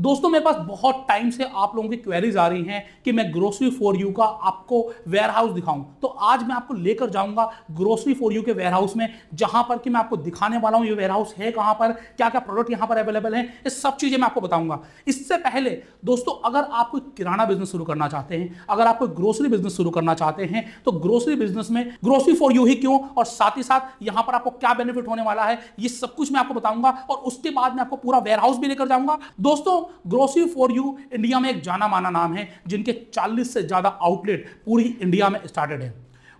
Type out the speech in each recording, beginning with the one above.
दोस्तों मेरे पास बहुत टाइम से आप लोगों की क्वेरीज आ रही हैं कि मैं ग्रोसरी फॉर यू का आपको वेयर हाउस दिखाऊं तो आज मैं आपको लेकर जाऊंगा ग्रोसरी फॉर यू के वेयर हाउस में जहां पर कि मैं आपको दिखाने वाला हूं ये वेयर हाउस है कहां पर क्या क्या प्रोडक्ट यहां पर अवेलेबल है ये सब चीजें मैं आपको बताऊंगा इससे पहले दोस्तों अगर आप कोई किराना बिजनेस शुरू करना चाहते हैं अगर आप कोई ग्रोसरी बिजनेस शुरू करना चाहते हैं तो ग्रोसरी बिजनेस में ग्रोसरी फॉर यू ही क्यों और साथ ही साथ यहां पर आपको क्या बेनिफिट होने वाला है ये सब कुछ मैं आपको बताऊंगा और उसके बाद मैं आपको पूरा वेयर हाउस भी लेकर जाऊंगा दोस्तों ग्रोसरी फॉर यू इंडिया में एक जाना माना नाम है जिनके 40 से ज़्यादा आउटलेट पूरी इंडिया में स्टार्टेड है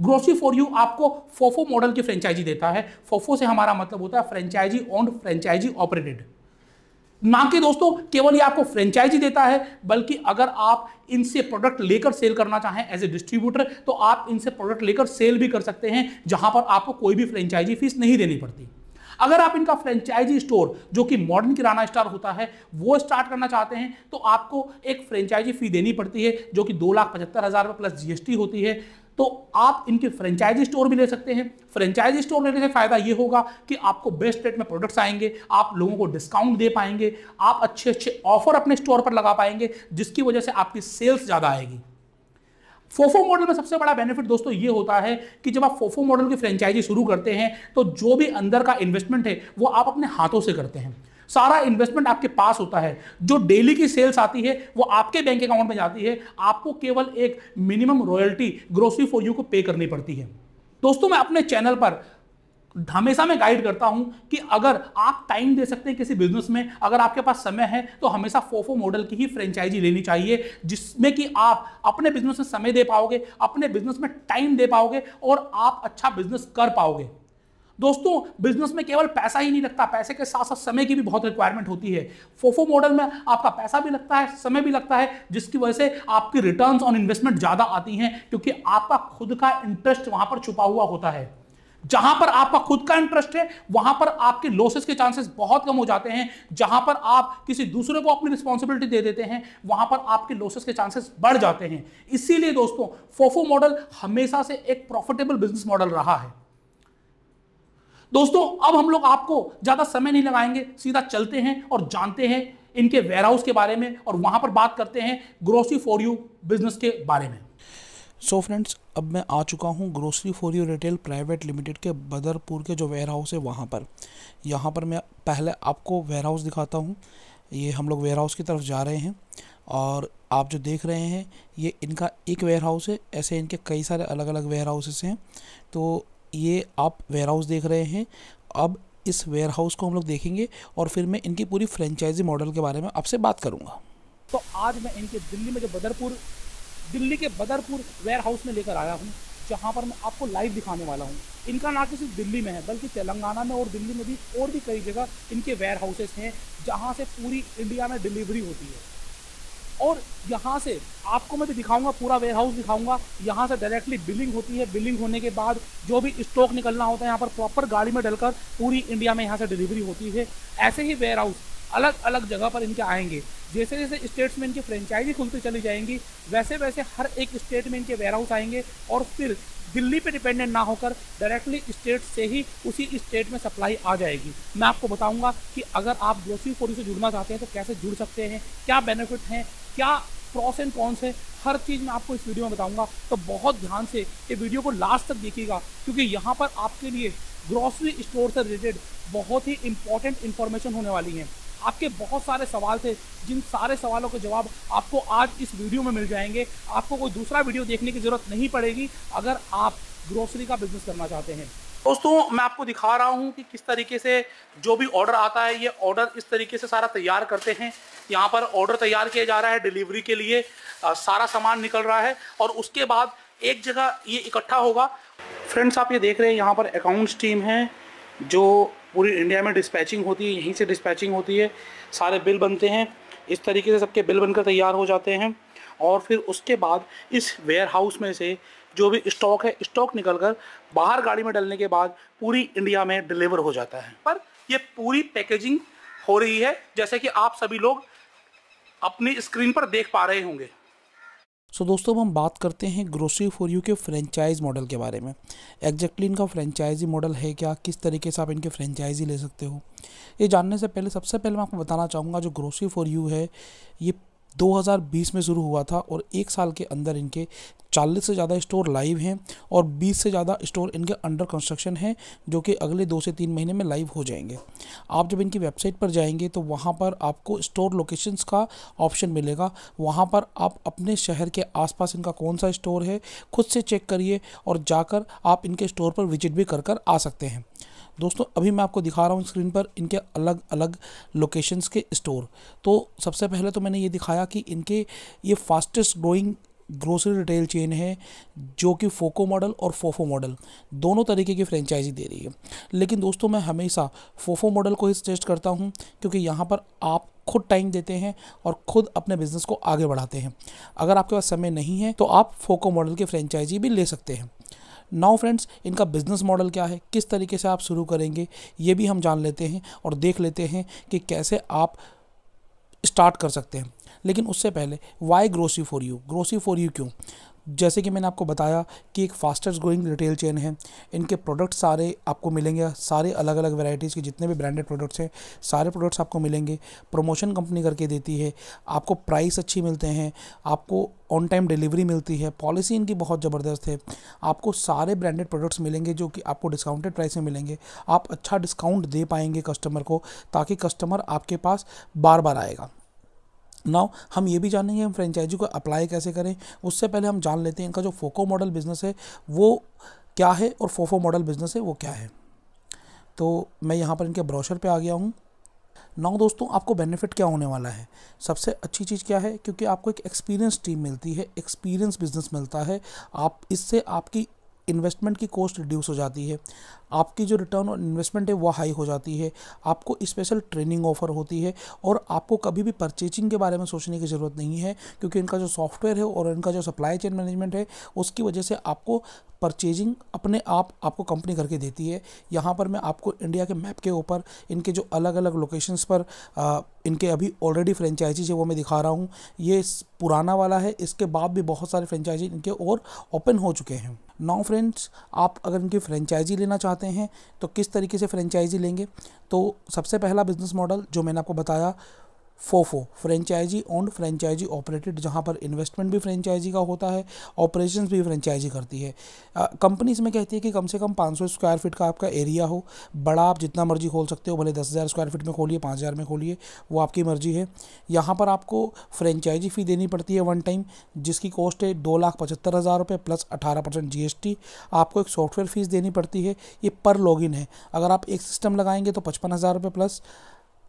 ग्रोसरी फॉर यू आपको फोफो मॉडल की फ्रेंचाइजी देता है फोफो से हमारा मतलब होता है फ्रेंचाइजी ऑन फ्रेंचाइजी ऑपरेटेड ना कि दोस्तों केवल ये आपको फ्रेंचाइजी देता है बल्कि अगर आप इनसे प्रोडक्ट लेकर सेल करना चाहें एज ए डिस्ट्रीब्यूटर तो आप इनसे प्रोडक्ट लेकर सेल भी कर सकते हैं जहां पर आपको कोई भी फ्रेंचाइजी फीस नहीं देनी पड़ती अगर आप इनका फ्रेंचाइजी स्टोर जो कि मॉडर्न किराना स्टार होता है वो स्टार्ट करना चाहते हैं तो आपको एक फ्रेंचाइजी फी देनी पड़ती है जो कि दो लाख पचहत्तर हज़ार रुपये प्लस जीएसटी होती है तो आप इनके फ्रेंचाइजी स्टोर भी ले सकते हैं फ्रेंचाइजी स्टोर लेने से फ़ायदा ये होगा कि आपको बेस्ट रेट में प्रोडक्ट्स आएंगे आप लोगों को डिस्काउंट दे पाएंगे आप अच्छे अच्छे ऑफर अपने स्टोर पर लगा पाएंगे जिसकी वजह से आपकी सेल्स ज़्यादा आएगी फोफो मॉडल में सबसे बड़ा बेनिफिट दोस्तों ये होता है कि जब आप फोफो मॉडल की फ्रेंचाइजी शुरू करते हैं तो जो भी अंदर का इन्वेस्टमेंट है वो आप अपने हाथों से करते हैं सारा इन्वेस्टमेंट आपके पास होता है जो डेली की सेल्स आती है वो आपके बैंक अकाउंट में जाती है आपको केवल एक minimum royalty grocery for you को पे करनी पड़ती है दोस्तों मैं अपने चैनल पर हमेशा मैं गाइड करता हूं कि अगर आप टाइम दे सकते हैं किसी बिजनेस में अगर आपके पास समय है तो हमेशा फोफो मॉडल की ही फ्रेंचाइजी लेनी चाहिए जिसमें कि आप अपने बिजनेस में समय दे पाओगे अपने बिजनेस में टाइम दे पाओगे और आप अच्छा बिजनेस कर पाओगे दोस्तों बिजनेस में केवल पैसा ही नहीं लगता पैसे के साथ साथ समय की भी बहुत रिक्वायरमेंट होती है फोफो मॉडल में आपका पैसा भी लगता है समय भी लगता है जिसकी वजह से आपकी रिटर्न्स ऑन इन्वेस्टमेंट ज़्यादा आती हैं क्योंकि आपका खुद का इंटरेस्ट वहां पर छुपा हुआ होता है जहां पर आपका खुद का इंटरेस्ट है वहां पर आपके लॉसेस के चांसेस बहुत कम हो जाते हैं जहां पर आप किसी दूसरे को अपनी रिस्पॉन्सिबिलिटी दे देते हैं वहां पर आपके लॉसेस के चांसेस बढ़ जाते हैं इसीलिए दोस्तों फोफो मॉडल हमेशा से एक प्रॉफिटेबल बिजनेस मॉडल रहा है दोस्तों अब हम लोग आपको ज्यादा समय नहीं लगाएंगे सीधा चलते हैं और जानते हैं इनके वेयरहाउस के बारे में और वहां पर बात करते हैं ग्रोसी फॉर यू बिजनेस के बारे में सो फ्रेंड्स अब मैं आ चुका हूँ grocery for you retail private limited के बदरपुर के जो वेयर हाउस है वहाँ पर यहाँ पर मैं पहले आपको वेयर हाउस दिखाता हूँ ये हम लोग वेयर हाउस की तरफ जा रहे हैं और आप जो देख रहे हैं ये इनका एक वेयर हाउस है ऐसे इनके कई सारे अलग अलग वेयर हाउसेस हैं तो ये आप वेयर हाउस देख रहे हैं अब इस वेयर हाउस को हम लोग देखेंगे और फिर मैं इनकी पूरी फ्रेंचाइजी मॉडल के बारे में आपसे बात करूँगा तो आज मैं इनके दिल्ली में जो बदरपुर दिल्ली के बदरपुर वेयर हाउस में लेकर आया हूँ जहाँ पर मैं आपको लाइव दिखाने वाला हूँ इनका ना कि सिर्फ दिल्ली में है बल्कि तेलंगाना में और दिल्ली में भी और भी कई जगह इनके वेयर हाउसेस हैं जहाँ से पूरी इंडिया में डिलीवरी होती है और यहाँ से आपको मैं तो दिखाऊंगा पूरा वेयर हाउस दिखाऊंगा यहाँ से डायरेक्टली बिलिंग होती है बिलिंग होने के बाद जो भी स्टॉक निकलना होता है यहाँ पर प्रॉपर गाड़ी में डलकर पूरी इंडिया में यहाँ से डिलीवरी होती है ऐसे ही वेयर हाउस अलग अलग जगह पर इनके आएंगे जैसे जैसे स्टेट्स में इनकी फ्रेंचाइजी खुलती चली जाएंगी वैसे वैसे हर एक स्टेट में इनके वेयर हाउस आएंगे और फिर दिल्ली पे डिपेंडेंट ना होकर डायरेक्टली स्टेट से ही उसी स्टेट में सप्लाई आ जाएगी मैं आपको बताऊंगा कि अगर आप ग्रोसरी फोरी से जुड़ना चाहते हैं तो कैसे जुड़ सकते हैं क्या बेनिफिट हैं क्या प्रॉस एंड कॉन्स है हर चीज़ मैं आपको इस वीडियो में बताऊंगा तो बहुत ध्यान से ये वीडियो को लास्ट तक देखिएगा क्योंकि यहाँ पर आपके लिए ग्रॉसरी स्टोर से रिलेटेड बहुत ही इंपॉर्टेंट इन्फॉर्मेशन होने वाली है आपके बहुत सारे सवाल थे जिन सारे सवालों के जवाब आपको आज इस वीडियो में मिल जाएंगे आपको कोई दूसरा वीडियो देखने की ज़रूरत नहीं पड़ेगी अगर आप ग्रोसरी का बिजनेस करना चाहते हैं दोस्तों मैं आपको दिखा रहा हूँ कि किस तरीके से जो भी ऑर्डर आता है ये ऑर्डर इस तरीके से सारा तैयार करते हैं यहाँ पर ऑर्डर तैयार किया जा रहा है डिलीवरी के लिए आ, सारा सामान निकल रहा है और उसके बाद एक जगह ये इकट्ठा होगा फ्रेंड्स आप ये देख रहे हैं यहाँ पर अकाउंट्स टीम है जो पूरी इंडिया में डिस्पैचिंग होती है यहीं से डिस्पैचिंग होती है सारे बिल बनते हैं इस तरीके से सबके बिल बनकर तैयार हो जाते हैं और फिर उसके बाद इस वेयर हाउस में से जो भी स्टॉक है स्टॉक निकल कर बाहर गाड़ी में डलने के बाद पूरी इंडिया में डिलीवर हो जाता है पर ये पूरी पैकेजिंग हो रही है जैसे कि आप सभी लोग अपनी स्क्रीन पर देख पा रहे होंगे सो so, दोस्तों अब हम बात करते हैं ग्रोसरी फॉर यू के फ्रेंचाइज मॉडल के बारे में एग्जैक्टली इनका फ्रेंचाइजी मॉडल है क्या किस तरीके से आप इनके फ्रेंचाइजी ले सकते हो ये जानने से पहले सबसे पहले मैं आपको बताना चाहूँगा जो ग्रोसरी फॉर यू है ये 2020 में शुरू हुआ था और एक साल के अंदर इनके 40 से ज़्यादा स्टोर लाइव हैं और 20 से ज़्यादा स्टोर इनके अंडर कंस्ट्रक्शन हैं जो कि अगले दो से तीन महीने में लाइव हो जाएंगे आप जब इनकी वेबसाइट पर जाएंगे तो वहाँ पर आपको स्टोर लोकेशंस का ऑप्शन मिलेगा वहाँ पर आप अपने शहर के आसपास इनका कौन सा स्टोर है खुद से चेक करिए और जाकर आप इनके स्टोर पर विजिट भी कर कर आ सकते हैं दोस्तों अभी मैं आपको दिखा रहा हूँ स्क्रीन पर इनके अलग अलग लोकेशंस के स्टोर तो सबसे पहले तो मैंने ये दिखाया कि इनके ये fastest growing grocery retail chain है जो कि फोको मॉडल और फोफो मॉडल दोनों तरीके की फ्रेंचाइजी दे रही है लेकिन दोस्तों मैं हमेशा फोफो मॉडल को ही सजेस्ट करता हूँ क्योंकि यहाँ पर आप खुद टाइम देते हैं और खुद अपने बिजनेस को आगे बढ़ाते हैं अगर आपके पास समय नहीं है तो आप फोको मॉडल की फ्रेंचाइजी भी ले सकते हैं नाउ फ्रेंड्स इनका बिज़नेस मॉडल क्या है किस तरीके से आप शुरू करेंगे ये भी हम जान लेते हैं और देख लेते हैं कि कैसे आप स्टार्ट कर सकते हैं लेकिन उससे पहले why grocery for you grocery for you क्यों जैसे कि मैंने आपको बताया कि एक फास्टेस्ट ग्रोइंग रिटेल चेन है इनके प्रोडक्ट सारे आपको मिलेंगे सारे अलग अलग वैरायटीज़ के जितने भी ब्रांडेड प्रोडक्ट्स हैं सारे प्रोडक्ट्स आपको मिलेंगे प्रमोशन कंपनी करके देती है आपको प्राइस अच्छी मिलते हैं आपको ऑन टाइम डिलीवरी मिलती है पॉलिसी इनकी बहुत ज़बरदस्त है आपको सारे ब्रांडेड प्रोडक्ट्स मिलेंगे जो कि आपको डिस्काउंटेड प्राइस में मिलेंगे आप अच्छा डिस्काउंट दे पाएंगे कस्टमर को ताकि कस्टमर आपके पास बार बार आएगा नाउ हम ये भी जानेंगे हम फ्रेंचाइजी को अप्लाई कैसे करें उससे पहले हम जान लेते हैं इनका जो फोको मॉडल बिजनेस है वो क्या है और फोफो मॉडल बिजनेस है वो क्या है तो मैं यहाँ पर इनके ब्रोशर पे आ गया हूँ नाउ दोस्तों आपको बेनिफिट क्या होने वाला है सबसे अच्छी चीज़ क्या है क्योंकि आपको एक एक्सपीरियंस टीम मिलती है एक्सपीरियंस बिजनेस मिलता है आप इससे आपकी इन्वेस्टमेंट की कॉस्ट रिड्यूस हो जाती है आपकी जो रिटर्न ऑन इन्वेस्टमेंट है वह हाई हो जाती है आपको स्पेशल ट्रेनिंग ऑफर होती है और आपको कभी भी परचेजिंग के बारे में सोचने की ज़रूरत नहीं है क्योंकि इनका जो सॉफ्टवेयर है और इनका जो सप्लाई चेन मैनेजमेंट है उसकी वजह से आपको परचेजिंग अपने आप आपको कंपनी करके देती है यहाँ पर मैं आपको इंडिया के मैप के ऊपर इनके जो अलग अलग लोकेशंस पर आ, इनके अभी ऑलरेडी फ्रेंचाइजीज है वो मैं दिखा रहा हूँ ये पुराना वाला है इसके बाद भी बहुत सारे फ्रेंचाइजी इनके और ओपन हो चुके हैं नाउ फ्रेंड्स आप अगर इनकी फ्रेंचाइजी लेना चाहते हैं तो किस तरीके से फ्रेंचाइजी लेंगे तो सबसे पहला बिजनेस मॉडल जो मैंने आपको बताया FOFO franchisee owned franchisee operated जहाँ पर इन्वेस्टमेंट भी फ्रेंचाइजी का होता है ऑपरेशंस भी फ्रेंचाइजी करती है कंपनी इसमें कहती है कि कम से कम 500 स्क्वायर फीट का आपका एरिया हो बड़ा आप जितना मर्जी खोल सकते हो भले दस हज़ार स्क्वायर फीट में खोलिए पाँच हज़ार में खोलिए वो आपकी मर्जी है यहाँ पर आपको फ्रेंचाइजी फ़ी देनी पड़ती है वन टाइम जिसकी कॉस्ट है दो लाख पचहत्तर हज़ार रुपये प्लस अठारह परसेंट जी एस टी आपको एक सॉफ्टवेयर फ़ीस देनी पड़ती है ये पर लॉगिन है अगर आप एक सिस्टम लगाएंगे तो पचपन हज़ार रुपये प्लस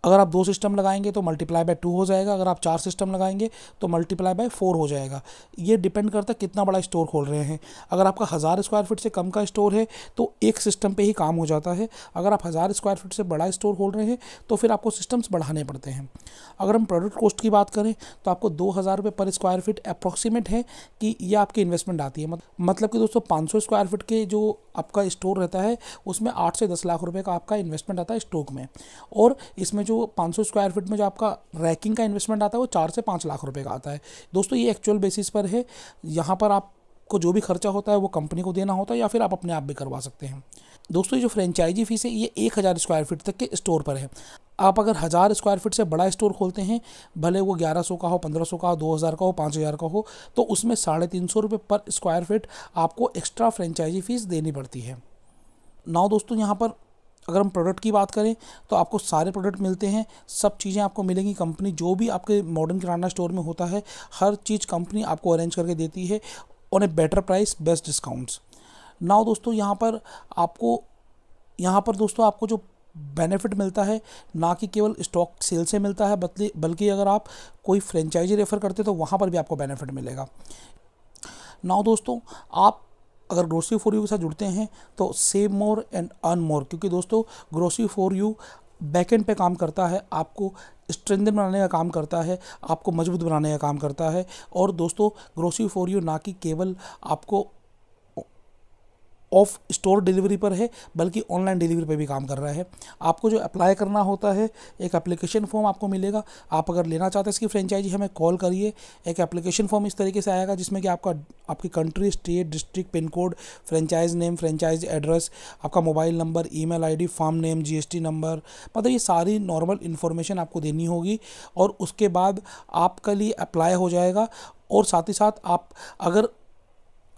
अगर आप दो सिस्टम लगाएंगे तो मल्टीप्लाई बाय टू हो जाएगा अगर आप चार सिस्टम लगाएंगे तो मल्टीप्लाई बाय फोर हो जाएगा ये डिपेंड करता है कितना बड़ा स्टोर खोल रहे हैं अगर आपका हज़ार स्क्वायर फीट से कम का स्टोर है तो एक सिस्टम पर ही काम हो जाता है अगर आप हज़ार स्क्वायर फीट से बड़ा स्टोर खोल रहे हैं तो फिर आपको सिस्टम्स बढ़ाने पड़ते हैं अगर हम प्रोडक्ट कॉस्ट की बात करें तो आपको दो हज़ार रुपये पर स्क्वायर फीट अप्रॉक्सीमेट है कि ये आपकी इन्वेस्टमेंट आती है मतलब कि दोस्तों पाँच सौ स्क्वायर फीट के जो आपका स्टोर रहता है उसमें आठ से दस लाख रुपये का आपका इन्वेस्टमेंट आता है स्टॉक में और इसमें जो जो 500 स्क्वायर फीट में जो आपका रैकिंग का इन्वेस्टमेंट आता है वो चार से पाँच लाख रुपए का आता है दोस्तों ये एक्चुअल बेसिस पर है यहाँ पर आपको जो भी खर्चा होता है वो कंपनी को देना होता है या फिर आप अपने आप भी करवा सकते हैं दोस्तों ये जो फ्रेंचाइजी फीस है ये एक स्क्वायर फीट तक के स्टोर पर है आप अगर हज़ार स्क्वायर फीट से बड़ा स्टोर खोलते हैं भले वो ग्यारह का हो पंद्रह का हो दो का हो पाँच का हो तो उसमें साढ़े तीन सौ रुपये पर स्क्वायर फीट आपको एक्स्ट्रा फ्रेंचाइजी फीस देनी पड़ती है नौ दोस्तों यहाँ पर अगर हम प्रोडक्ट की बात करें तो आपको सारे प्रोडक्ट मिलते हैं सब चीज़ें आपको मिलेंगी कंपनी जो भी आपके मॉडर्न किराना स्टोर में होता है हर चीज़ कंपनी आपको अरेंज करके देती है on a better price best discounts now दोस्तों यहाँ पर आपको यहाँ पर दोस्तों आपको जो बेनिफिट मिलता है ना कि केवल स्टॉक सेल से मिलता है बदले बल्कि अगर आप कोई फ्रेंचाइजी रेफ़र करते तो वहाँ पर भी आपको बेनिफिट मिलेगा नाउ दोस्तों आप अगर ग्रोसरी फॉर यू के साथ जुड़ते हैं तो save more and earn more क्योंकि दोस्तों ग्रोसरी फॉर यू एंड पे काम करता है आपको स्ट्रेंथन बनाने का काम करता है आपको मजबूत बनाने का काम करता है और दोस्तों ग्रोसरी फॉर यू ना कि केवल आपको ऑफ स्टोर डिलीवरी पर है बल्कि ऑनलाइन डिलीवरी पर भी काम कर रहा है आपको जो अप्लाई करना होता है एक एप्लीकेशन फॉर्म आपको मिलेगा आप अगर लेना चाहते हैं इसकी फ्रेंचाइजी हमें कॉल करिए एक एप्लीकेशन फॉर्म इस तरीके से आएगा जिसमें कि आपका आपकी country state district pin code franchise name franchise address आपका mobile number I D form name T number मतलब ये सारी नॉर्मल इन्फॉर्मेशन आपको देनी होगी और उसके बाद आपके लिए अप्लाई हो जाएगा और साथ ही साथ आप अगर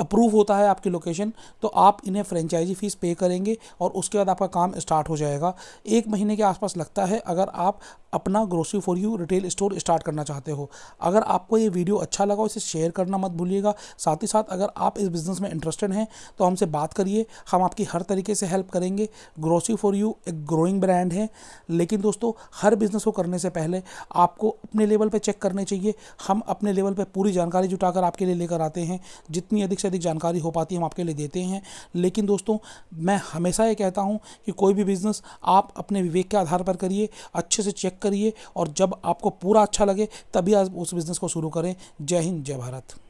अप्रूव होता है आपकी लोकेशन तो आप इन्हें फ्रेंचाइजी फ़ीस पे करेंगे और उसके बाद आपका काम स्टार्ट हो जाएगा एक महीने के आसपास लगता है अगर आप अपना grocery for you retail store start करना चाहते हो अगर आपको ये वीडियो अच्छा लगा इसे शेयर करना मत भूलिएगा साथ ही साथ अगर आप इस बिज़नेस में इंटरेस्टेड हैं तो हमसे बात करिए हम आपकी हर तरीके से हेल्प करेंगे ग्रोसरी फॉर यू एक ग्रोइंग ब्रांड है लेकिन दोस्तों हर बिज़नेस को करने से पहले आपको अपने लेवल पर चेक करने चाहिए हम अपने लेवल पर पूरी जानकारी जुटाकर आपके लिए लेकर आते हैं जितनी अधिक अधिक जानकारी हो पाती है हम आपके लिए देते हैं लेकिन दोस्तों मैं हमेशा ये कहता हूँ कि कोई भी बिज़नेस आप अपने विवेक के आधार पर करिए अच्छे से चेक करिए और जब आपको पूरा अच्छा लगे तभी आप उस बिज़नेस को शुरू करें जय हिंद जय भारत